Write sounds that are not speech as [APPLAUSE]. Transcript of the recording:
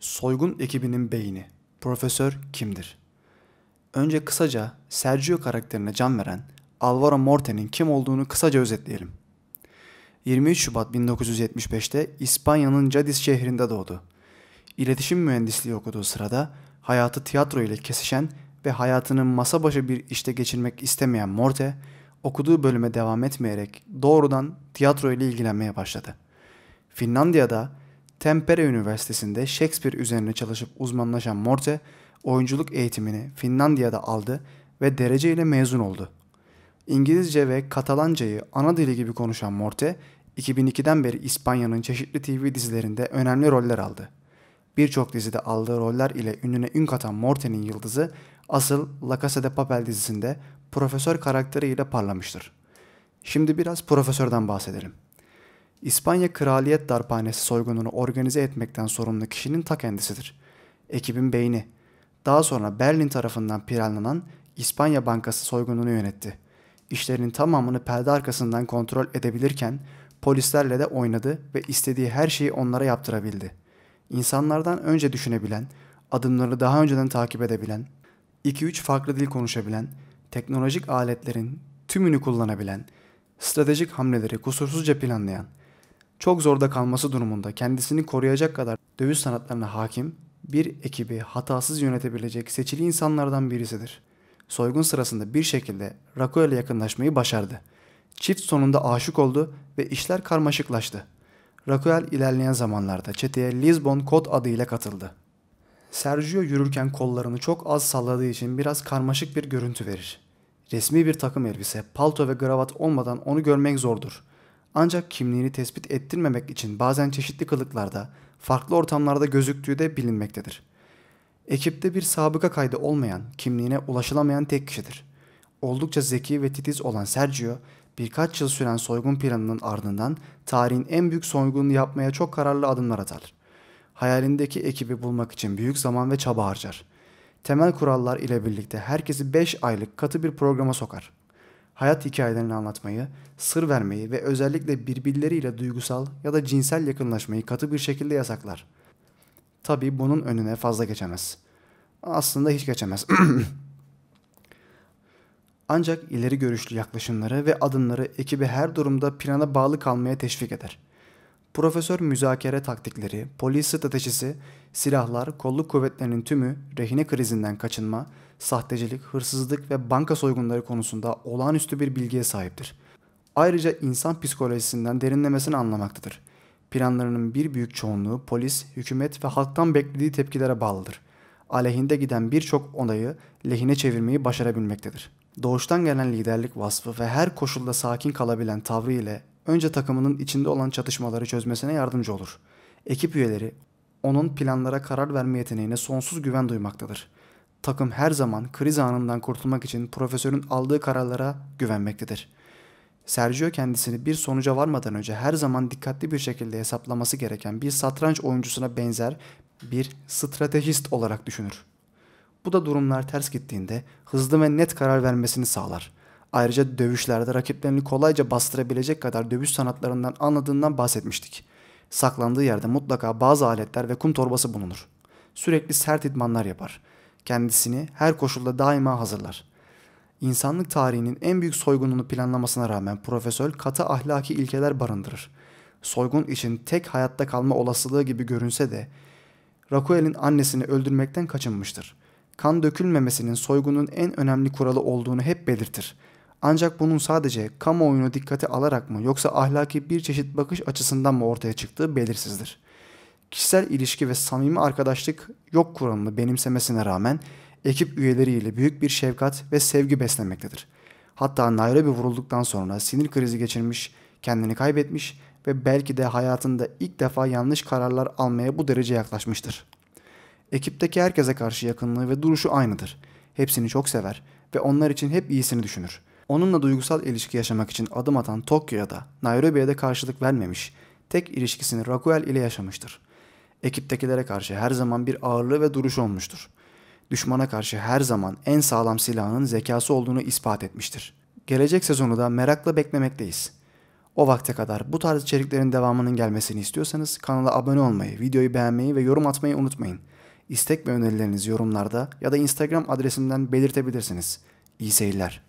Soygun ekibinin beyni Profesör kimdir? Önce kısaca Sergio karakterine can veren Alvaro Morte'nin kim olduğunu kısaca özetleyelim. 23 Şubat 1975'te İspanya'nın Cadiz şehrinde doğdu. İletişim mühendisliği okuduğu sırada hayatı tiyatro ile kesişen ve hayatını masa başı bir işte geçirmek istemeyen Morte, okuduğu bölüme devam etmeyerek doğrudan tiyatro ile ilgilenmeye başladı. Finlandiya'da Tampere Üniversitesi'nde Shakespeare üzerine çalışıp uzmanlaşan Morte, oyunculuk eğitimini Finlandiya'da aldı ve derece ile mezun oldu. İngilizce ve Katalancayı ana dili gibi konuşan Morte, 2002'den beri İspanya'nın çeşitli TV dizilerinde önemli roller aldı. Birçok dizide aldığı roller ile ününe ün katan Morte'nin yıldızı asıl La Casa de Papel dizisinde profesör karakteriyle parlamıştır. Şimdi biraz profesörden bahsedelim. İspanya Kraliyet Darphanesi soygununu organize etmekten sorumlu kişinin ta kendisidir. Ekibin beyni. Daha sonra Berlin tarafından planlanan İspanya Bankası soygununu yönetti. İşlerinin tamamını perde arkasından kontrol edebilirken polislerle de oynadı ve istediği her şeyi onlara yaptırabildi. İnsanlardan önce düşünebilen, adımları daha önceden takip edebilen, 2-3 farklı dil konuşabilen, teknolojik aletlerin tümünü kullanabilen, stratejik hamleleri kusursuzca planlayan, çok zorda kalması durumunda kendisini koruyacak kadar dövüş sanatlarına hakim, bir ekibi hatasız yönetebilecek seçili insanlardan birisidir. Soygun sırasında bir şekilde Rako ile yakınlaşmayı başardı. Çift sonunda aşık oldu ve işler karmaşıklaştı. Rakuel ilerleyen zamanlarda çeteye Lisbon Kod adıyla katıldı. Sergio yürürken kollarını çok az salladığı için biraz karmaşık bir görüntü verir. Resmi bir takım elbise, palto ve gravat olmadan onu görmek zordur. Ancak kimliğini tespit ettirmemek için bazen çeşitli kılıklarda, farklı ortamlarda gözüktüğü de bilinmektedir. Ekipte bir sabıka kaydı olmayan, kimliğine ulaşılamayan tek kişidir. Oldukça zeki ve titiz olan Sergio, birkaç yıl süren soygun planının ardından tarihin en büyük soygununu yapmaya çok kararlı adımlar atar. Hayalindeki ekibi bulmak için büyük zaman ve çaba harcar. Temel kurallar ile birlikte herkesi 5 aylık katı bir programa sokar hayat hikayelerini anlatmayı, sır vermeyi ve özellikle birbirleriyle duygusal ya da cinsel yakınlaşmayı katı bir şekilde yasaklar. Tabii bunun önüne fazla geçemez. Aslında hiç geçemez. [CLEARS THROAT] Ancak ileri görüşlü yaklaşımları ve adımları ekibi her durumda plana bağlı kalmaya teşvik eder. Profesör müzakere taktikleri, polis stratejisi, silahlar, kolluk kuvvetlerinin tümü rehine krizinden kaçınma, sahtecilik, hırsızlık ve banka soygunları konusunda olağanüstü bir bilgiye sahiptir. Ayrıca insan psikolojisinden derinlemesine anlamaktadır. Planlarının bir büyük çoğunluğu polis, hükümet ve halktan beklediği tepkilere bağlıdır. Aleyhinde giden birçok onayı lehine çevirmeyi başarabilmektedir. Doğuştan gelen liderlik vasfı ve her koşulda sakin kalabilen tavrı ile önce takımının içinde olan çatışmaları çözmesine yardımcı olur. Ekip üyeleri onun planlara karar verme yeteneğine sonsuz güven duymaktadır. Takım her zaman kriz anından kurtulmak için profesörün aldığı kararlara güvenmektedir. Sergio kendisini bir sonuca varmadan önce her zaman dikkatli bir şekilde hesaplaması gereken bir satranç oyuncusuna benzer bir stratejist olarak düşünür. Bu da durumlar ters gittiğinde hızlı ve net karar vermesini sağlar. Ayrıca dövüşlerde rakiplerini kolayca bastırabilecek kadar dövüş sanatlarından anladığından bahsetmiştik. Saklandığı yerde mutlaka bazı aletler ve kum torbası bulunur. Sürekli sert idmanlar yapar. Kendisini her koşulda daima hazırlar. İnsanlık tarihinin en büyük soygununu planlamasına rağmen profesör katı ahlaki ilkeler barındırır. Soygun için tek hayatta kalma olasılığı gibi görünse de Rakuel'in annesini öldürmekten kaçınmıştır. Kan dökülmemesinin soygunun en önemli kuralı olduğunu hep belirtir. Ancak bunun sadece kamuoyunu dikkate alarak mı yoksa ahlaki bir çeşit bakış açısından mı ortaya çıktığı belirsizdir. Kişisel ilişki ve samimi arkadaşlık yok kuralını benimsemesine rağmen ekip üyeleriyle büyük bir şefkat ve sevgi beslemektedir. Hatta Nairobi vurulduktan sonra sinir krizi geçirmiş, kendini kaybetmiş ve belki de hayatında ilk defa yanlış kararlar almaya bu derece yaklaşmıştır. Ekipteki herkese karşı yakınlığı ve duruşu aynıdır. Hepsini çok sever ve onlar için hep iyisini düşünür onunla duygusal ilişki yaşamak için adım atan Tokyo'ya da Nairobi'ye de karşılık vermemiş, tek ilişkisini Raquel ile yaşamıştır. Ekiptekilere karşı her zaman bir ağırlığı ve duruş olmuştur. Düşmana karşı her zaman en sağlam silahının zekası olduğunu ispat etmiştir. Gelecek sezonu da merakla beklemekteyiz. O vakte kadar bu tarz içeriklerin devamının gelmesini istiyorsanız kanala abone olmayı, videoyu beğenmeyi ve yorum atmayı unutmayın. İstek ve önerilerinizi yorumlarda ya da Instagram adresimden belirtebilirsiniz. İyi seyirler.